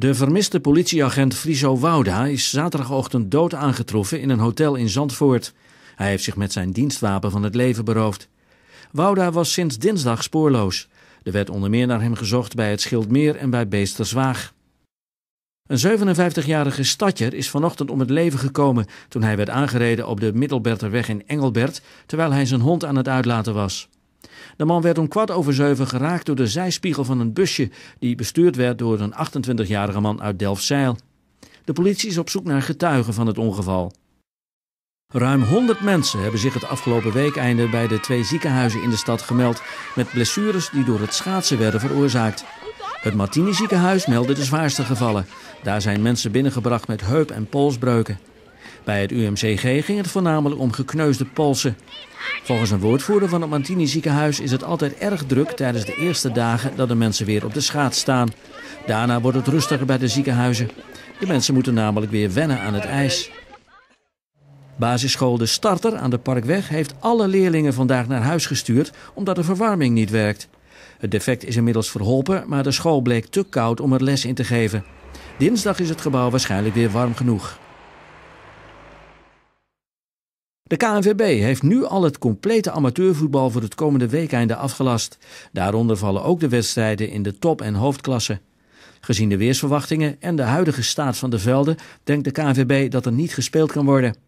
De vermiste politieagent Friso Wouda is zaterdagochtend dood aangetroffen in een hotel in Zandvoort. Hij heeft zich met zijn dienstwapen van het leven beroofd. Wouda was sinds dinsdag spoorloos. Er werd onder meer naar hem gezocht bij het Schildmeer en bij Beesterswaag. Een 57-jarige stadjer is vanochtend om het leven gekomen toen hij werd aangereden op de Middelberterweg in Engelbert terwijl hij zijn hond aan het uitlaten was. De man werd om kwart over zeven geraakt door de zijspiegel van een busje die bestuurd werd door een 28-jarige man uit Delfzijl. De politie is op zoek naar getuigen van het ongeval. Ruim 100 mensen hebben zich het afgelopen weekeinde bij de twee ziekenhuizen in de stad gemeld met blessures die door het schaatsen werden veroorzaakt. Het Martini ziekenhuis meldde de zwaarste gevallen. Daar zijn mensen binnengebracht met heup- en polsbreuken. Bij het UMCG ging het voornamelijk om gekneusde polsen. Volgens een woordvoerder van het Mantini ziekenhuis is het altijd erg druk tijdens de eerste dagen dat de mensen weer op de schaats staan. Daarna wordt het rustiger bij de ziekenhuizen. De mensen moeten namelijk weer wennen aan het ijs. Basisschool De Starter aan de Parkweg heeft alle leerlingen vandaag naar huis gestuurd omdat de verwarming niet werkt. Het defect is inmiddels verholpen, maar de school bleek te koud om er les in te geven. Dinsdag is het gebouw waarschijnlijk weer warm genoeg. De KNVB heeft nu al het complete amateurvoetbal voor het komende weekende afgelast. Daaronder vallen ook de wedstrijden in de top- en hoofdklasse. Gezien de weersverwachtingen en de huidige staat van de velden denkt de KNVB dat er niet gespeeld kan worden.